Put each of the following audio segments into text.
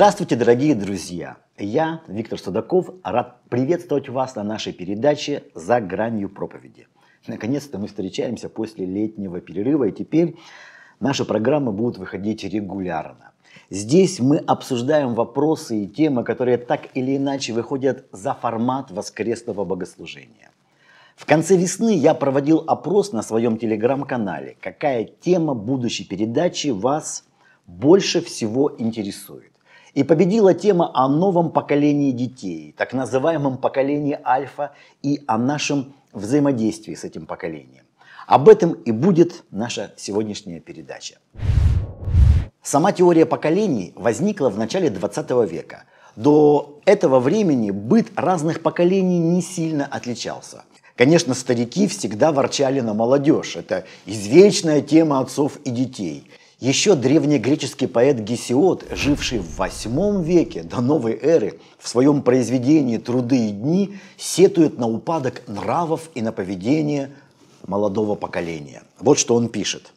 Здравствуйте, дорогие друзья! Я, Виктор Судаков, рад приветствовать вас на нашей передаче «За гранью проповеди». Наконец-то мы встречаемся после летнего перерыва, и теперь наши программы будут выходить регулярно. Здесь мы обсуждаем вопросы и темы, которые так или иначе выходят за формат воскресного богослужения. В конце весны я проводил опрос на своем телеграм-канале, какая тема будущей передачи вас больше всего интересует. И победила тема о новом поколении детей, так называемом поколении альфа и о нашем взаимодействии с этим поколением. Об этом и будет наша сегодняшняя передача. Сама теория поколений возникла в начале 20 века. До этого времени быт разных поколений не сильно отличался. Конечно, старики всегда ворчали на молодежь. Это извечная тема отцов и детей. Еще древнегреческий поэт Гесиод, живший в VIII веке до новой эры, в своем произведении «Труды и дни» сетует на упадок нравов и на поведение молодого поколения. Вот что он пишет.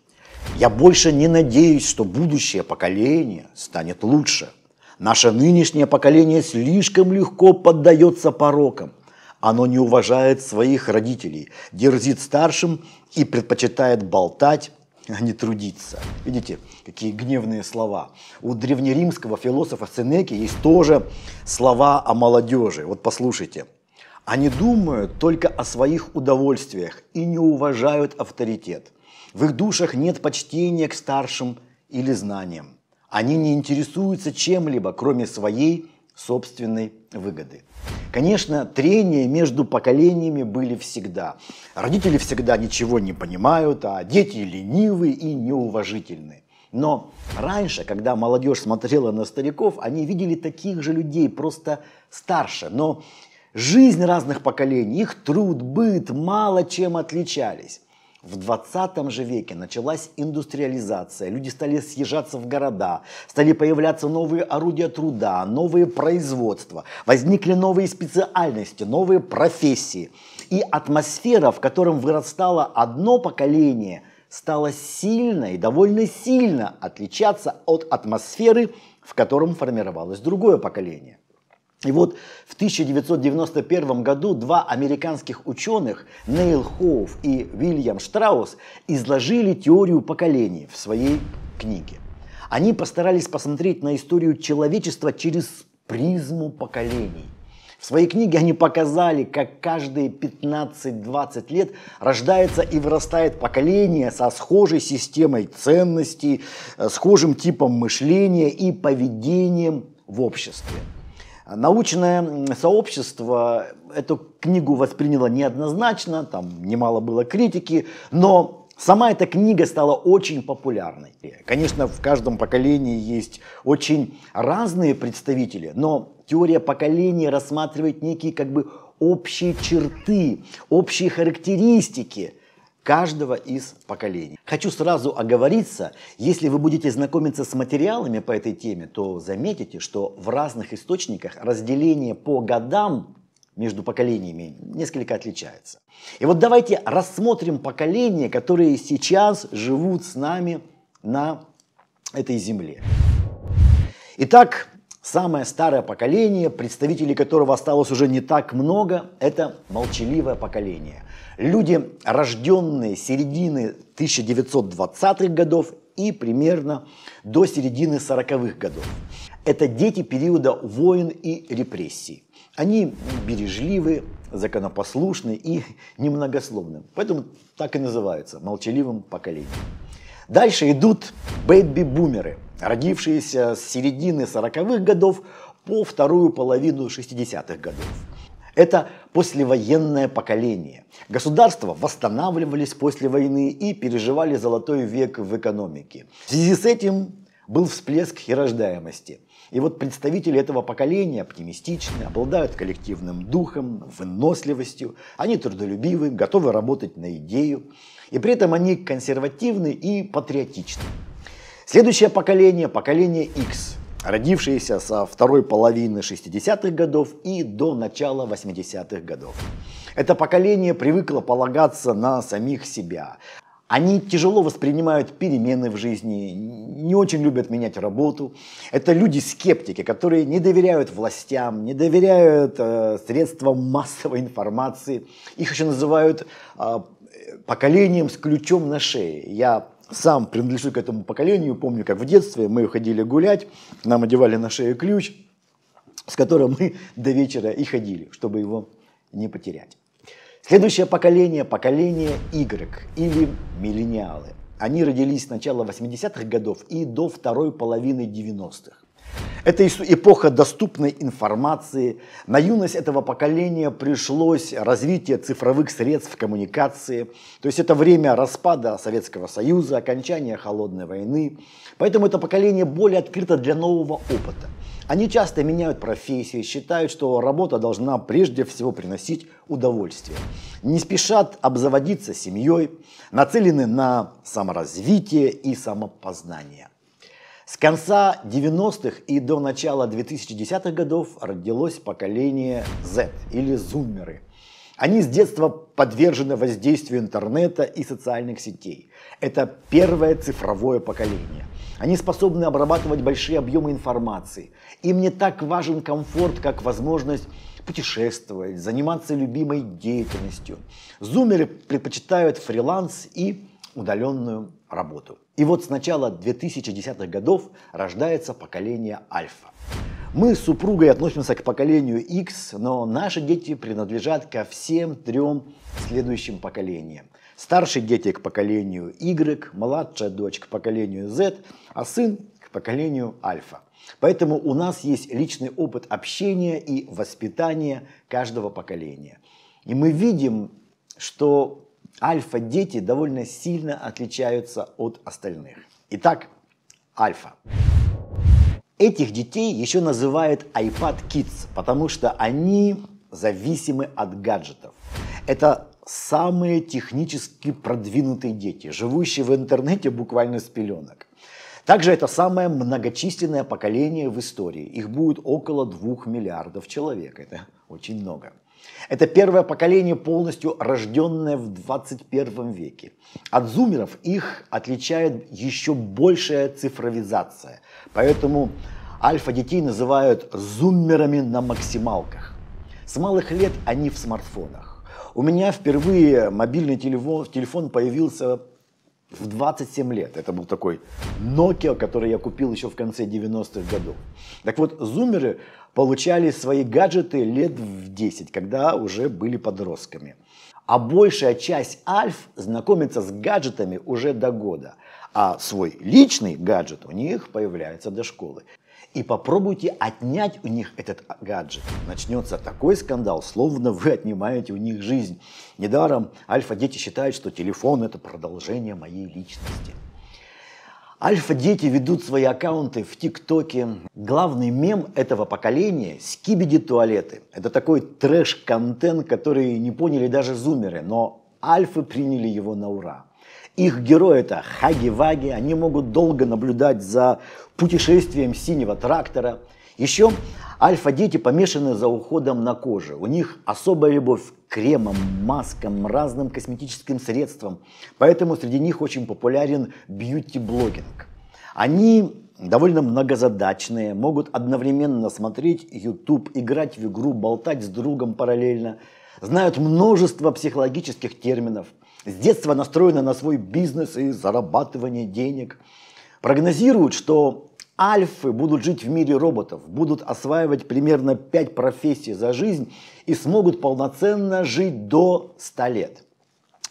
«Я больше не надеюсь, что будущее поколение станет лучше. Наше нынешнее поколение слишком легко поддается порокам. Оно не уважает своих родителей, дерзит старшим и предпочитает болтать, а не трудиться. Видите, какие гневные слова. У древнеримского философа Сенеки есть тоже слова о молодежи. Вот послушайте. Они думают только о своих удовольствиях и не уважают авторитет. В их душах нет почтения к старшим или знаниям. Они не интересуются чем-либо, кроме своей собственной выгоды. Конечно, трения между поколениями были всегда. Родители всегда ничего не понимают, а дети ленивы и неуважительны. Но раньше, когда молодежь смотрела на стариков, они видели таких же людей, просто старше. Но жизнь разных поколений, их труд, быт мало чем отличались. В 20 же веке началась индустриализация, люди стали съезжаться в города, стали появляться новые орудия труда, новые производства, возникли новые специальности, новые профессии. И атмосфера, в котором вырастало одно поколение, стала сильно и довольно сильно отличаться от атмосферы, в котором формировалось другое поколение. И вот в 1991 году два американских ученых, Нейл Хоуф и Вильям Штраус, изложили теорию поколений в своей книге. Они постарались посмотреть на историю человечества через призму поколений. В своей книге они показали, как каждые 15-20 лет рождается и вырастает поколение со схожей системой ценностей, э, схожим типом мышления и поведением в обществе. Научное сообщество эту книгу восприняло неоднозначно, там немало было критики, но Сама эта книга стала очень популярной. Конечно, в каждом поколении есть очень разные представители, но теория поколений рассматривает некие как бы общие черты, общие характеристики – каждого из поколений. Хочу сразу оговориться, если вы будете знакомиться с материалами по этой теме, то заметите, что в разных источниках разделение по годам между поколениями несколько отличается. И вот давайте рассмотрим поколения, которые сейчас живут с нами на этой земле. Итак, Самое старое поколение, представителей которого осталось уже не так много, это молчаливое поколение. Люди, рожденные середины 1920-х годов и примерно до середины 40-х годов. Это дети периода войн и репрессий. Они бережливы, законопослушны и немногословны. Поэтому так и называются молчаливым поколением. Дальше идут бэби-бумеры – родившиеся с середины 40-х годов по вторую половину 60-х годов. Это послевоенное поколение. Государства восстанавливались после войны и переживали золотой век в экономике. В связи с этим был всплеск и рождаемости. И вот представители этого поколения оптимистичны, обладают коллективным духом, выносливостью, они трудолюбивы, готовы работать на идею, и при этом они консервативны и патриотичны. Следующее поколение – поколение X, родившееся со второй половины 60-х годов и до начала 80-х годов. Это поколение привыкло полагаться на самих себя. Они тяжело воспринимают перемены в жизни, не очень любят менять работу. Это люди-скептики, которые не доверяют властям, не доверяют э, средствам массовой информации. Их еще называют а, э, поколением с ключом на шее. Я сам принадлежу к этому поколению, помню, как в детстве мы ходили гулять, нам одевали на шею ключ, с которым мы до вечера и ходили, чтобы его не потерять. Следующее поколение – поколение Y или миллениалы. Они родились с начала 80-х годов и до второй половины 90-х. Это эпоха доступной информации. На юность этого поколения пришлось развитие цифровых средств коммуникации. То есть это время распада Советского Союза, окончания Холодной войны. Поэтому это поколение более открыто для нового опыта. Они часто меняют профессии, считают, что работа должна прежде всего приносить удовольствие. Не спешат обзаводиться семьей, нацелены на саморазвитие и самопознание. С конца 90-х и до начала 2010-х годов родилось поколение Z или зуммеры. Они с детства подвержены воздействию интернета и социальных сетей. Это первое цифровое поколение. Они способны обрабатывать большие объемы информации. Им не так важен комфорт, как возможность путешествовать, заниматься любимой деятельностью. Зумеры предпочитают фриланс и удаленную работу. И вот с начала 2010-х годов рождается поколение альфа. Мы с супругой относимся к поколению X, но наши дети принадлежат ко всем трем следующим поколениям. Старшие дети к поколению Y, младшая дочь к поколению Z, а сын к поколению альфа. Поэтому у нас есть личный опыт общения и воспитания каждого поколения. И мы видим, что альфа-дети довольно сильно отличаются от остальных. Итак, альфа. Этих детей еще называют iPad Kids, потому что они зависимы от гаджетов. Это самые технически продвинутые дети, живущие в интернете буквально с пеленок. Также это самое многочисленное поколение в истории. Их будет около двух миллиардов человек. Это очень много. Это первое поколение, полностью рожденное в 21 веке. От зумеров их отличает еще большая цифровизация. Поэтому альфа-детей называют зуммерами на максималках. С малых лет они в смартфонах. У меня впервые мобильный телефон, телефон появился в 27 лет. Это был такой Nokia, который я купил еще в конце 90-х годов. Так вот, зумеры получали свои гаджеты лет в 10, когда уже были подростками. А большая часть альф знакомится с гаджетами уже до года, а свой личный гаджет у них появляется до школы и попробуйте отнять у них этот гаджет. Начнется такой скандал, словно вы отнимаете у них жизнь. Недаром альфа-дети считают, что телефон – это продолжение моей личности. Альфа-дети ведут свои аккаунты в ТикТоке. Главный мем этого поколения – скибиди туалеты. Это такой трэш-контент, который не поняли даже зумеры, но альфы приняли его на ура. Их герои это хаги-ваги, они могут долго наблюдать за путешествием синего трактора. Еще альфа-дети помешаны за уходом на коже. У них особая любовь к кремам, маскам, разным косметическим средствам. Поэтому среди них очень популярен бьюти-блогинг. Они довольно многозадачные, могут одновременно смотреть YouTube, играть в игру, болтать с другом параллельно, знают множество психологических терминов – с детства настроена на свой бизнес и зарабатывание денег. Прогнозируют, что альфы будут жить в мире роботов, будут осваивать примерно 5 профессий за жизнь и смогут полноценно жить до 100 лет.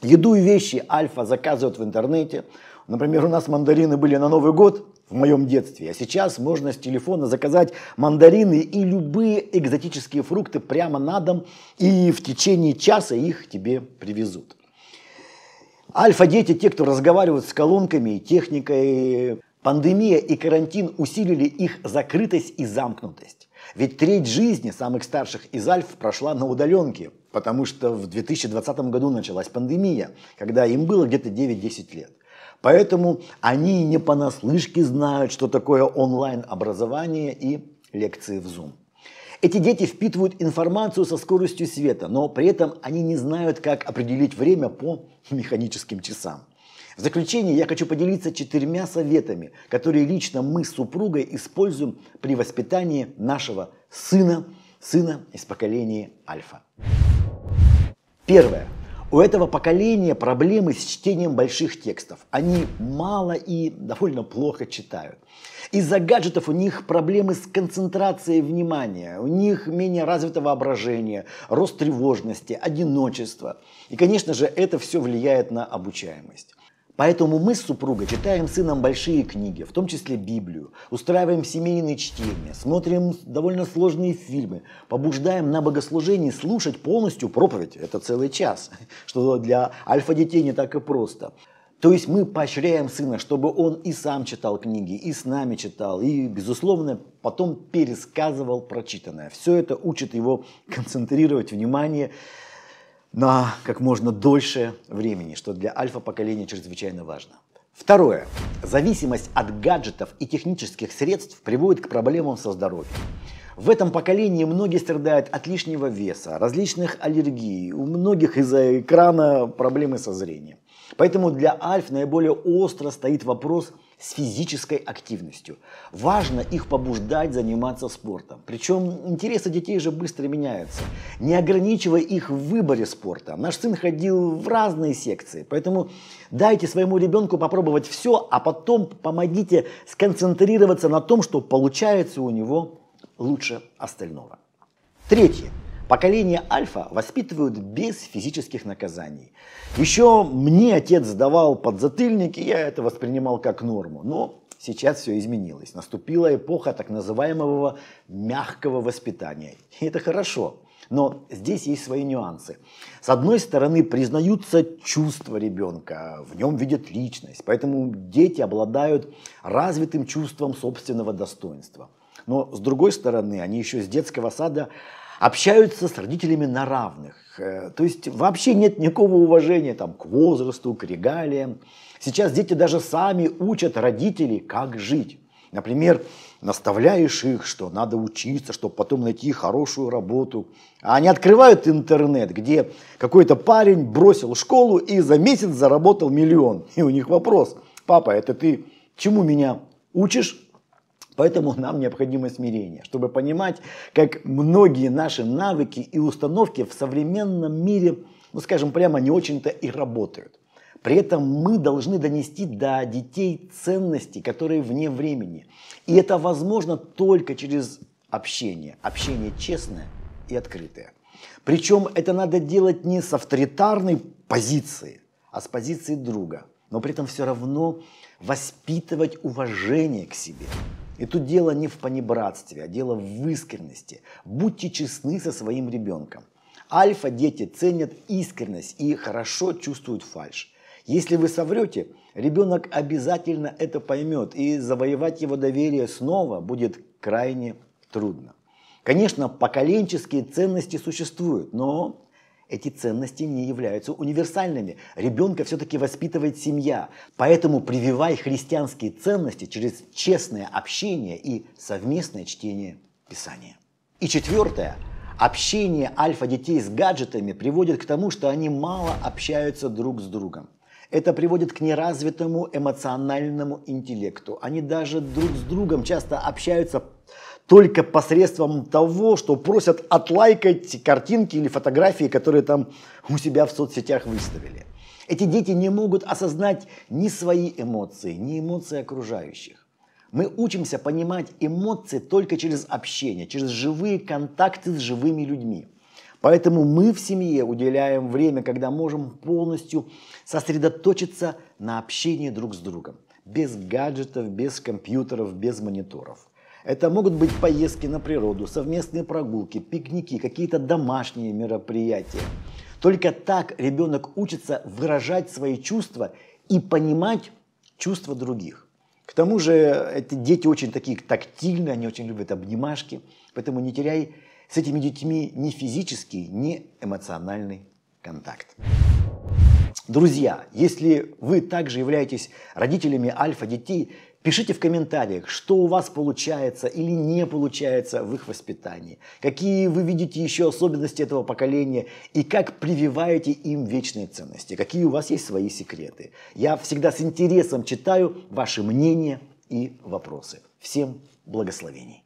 Еду и вещи альфа заказывают в интернете. Например, у нас мандарины были на Новый год в моем детстве, а сейчас можно с телефона заказать мандарины и любые экзотические фрукты прямо на дом, и в течение часа их тебе привезут. Альфа-дети, те, кто разговаривают с колонками и техникой, пандемия и карантин усилили их закрытость и замкнутость. Ведь треть жизни самых старших из альф прошла на удаленке, потому что в 2020 году началась пандемия, когда им было где-то 9-10 лет. Поэтому они не понаслышке знают, что такое онлайн-образование и лекции в Zoom. Эти дети впитывают информацию со скоростью света, но при этом они не знают, как определить время по механическим часам. В заключение я хочу поделиться четырьмя советами, которые лично мы с супругой используем при воспитании нашего сына, сына из поколения Альфа. Первое. У этого поколения проблемы с чтением больших текстов. Они мало и довольно плохо читают. Из-за гаджетов у них проблемы с концентрацией внимания, у них менее развито воображение, рост тревожности, одиночество. И, конечно же, это все влияет на обучаемость. Поэтому мы с супругой читаем сыном большие книги, в том числе Библию, устраиваем семейные чтения, смотрим довольно сложные фильмы, побуждаем на богослужении слушать полностью проповедь, это целый час, что для альфа-детей не так и просто. То есть мы поощряем сына, чтобы он и сам читал книги, и с нами читал, и, безусловно, потом пересказывал прочитанное. Все это учит его концентрировать внимание на как можно дольше времени, что для альфа-поколения чрезвычайно важно. Второе. Зависимость от гаджетов и технических средств приводит к проблемам со здоровьем. В этом поколении многие страдают от лишнего веса, различных аллергий, у многих из-за экрана проблемы со зрением. Поэтому для Альф наиболее остро стоит вопрос с физической активностью. Важно их побуждать заниматься спортом. Причем интересы детей же быстро меняются. Не ограничивая их в выборе спорта. Наш сын ходил в разные секции, поэтому дайте своему ребенку попробовать все, а потом помогите сконцентрироваться на том, что получается у него лучше остального. Третье. Поколение альфа воспитывают без физических наказаний. Еще мне отец давал подзатыльник, и я это воспринимал как норму. Но сейчас все изменилось. Наступила эпоха так называемого мягкого воспитания. И это хорошо. Но здесь есть свои нюансы. С одной стороны, признаются чувства ребенка, в нем видят личность, поэтому дети обладают развитым чувством собственного достоинства. Но с другой стороны, они еще с детского сада общаются с родителями на равных. Э, то есть вообще нет никакого уважения там, к возрасту, к регалиям. Сейчас дети даже сами учат родителей, как жить. Например, наставляешь их, что надо учиться, чтобы потом найти хорошую работу. А они открывают интернет, где какой-то парень бросил школу и за месяц заработал миллион. И у них вопрос, папа, это ты чему меня учишь? Поэтому нам необходимо смирение, чтобы понимать, как многие наши навыки и установки в современном мире, ну скажем прямо, не очень-то и работают. При этом мы должны донести до детей ценности, которые вне времени. И это возможно только через общение. Общение честное и открытое. Причем это надо делать не с авторитарной позиции, а с позиции друга. Но при этом все равно воспитывать уважение к себе. И тут дело не в понебратстве, а дело в искренности. Будьте честны со своим ребенком. Альфа-дети ценят искренность и хорошо чувствуют фальш. Если вы соврете, ребенок обязательно это поймет, и завоевать его доверие снова будет крайне трудно. Конечно, поколенческие ценности существуют, но эти ценности не являются универсальными. Ребенка все-таки воспитывает семья. Поэтому прививай христианские ценности через честное общение и совместное чтение Писания. И четвертое. Общение альфа-детей с гаджетами приводит к тому, что они мало общаются друг с другом. Это приводит к неразвитому эмоциональному интеллекту. Они даже друг с другом часто общаются только посредством того, что просят отлайкать картинки или фотографии, которые там у себя в соцсетях выставили. Эти дети не могут осознать ни свои эмоции, ни эмоции окружающих. Мы учимся понимать эмоции только через общение, через живые контакты с живыми людьми. Поэтому мы в семье уделяем время, когда можем полностью сосредоточиться на общении друг с другом. Без гаджетов, без компьютеров, без мониторов. Это могут быть поездки на природу, совместные прогулки, пикники, какие-то домашние мероприятия. Только так ребенок учится выражать свои чувства и понимать чувства других. К тому же эти дети очень такие тактильные, они очень любят обнимашки, поэтому не теряй с этими детьми ни физический, ни эмоциональный контакт. Друзья, если вы также являетесь родителями альфа-детей, Пишите в комментариях, что у вас получается или не получается в их воспитании, какие вы видите еще особенности этого поколения и как прививаете им вечные ценности, какие у вас есть свои секреты. Я всегда с интересом читаю ваши мнения и вопросы. Всем благословений!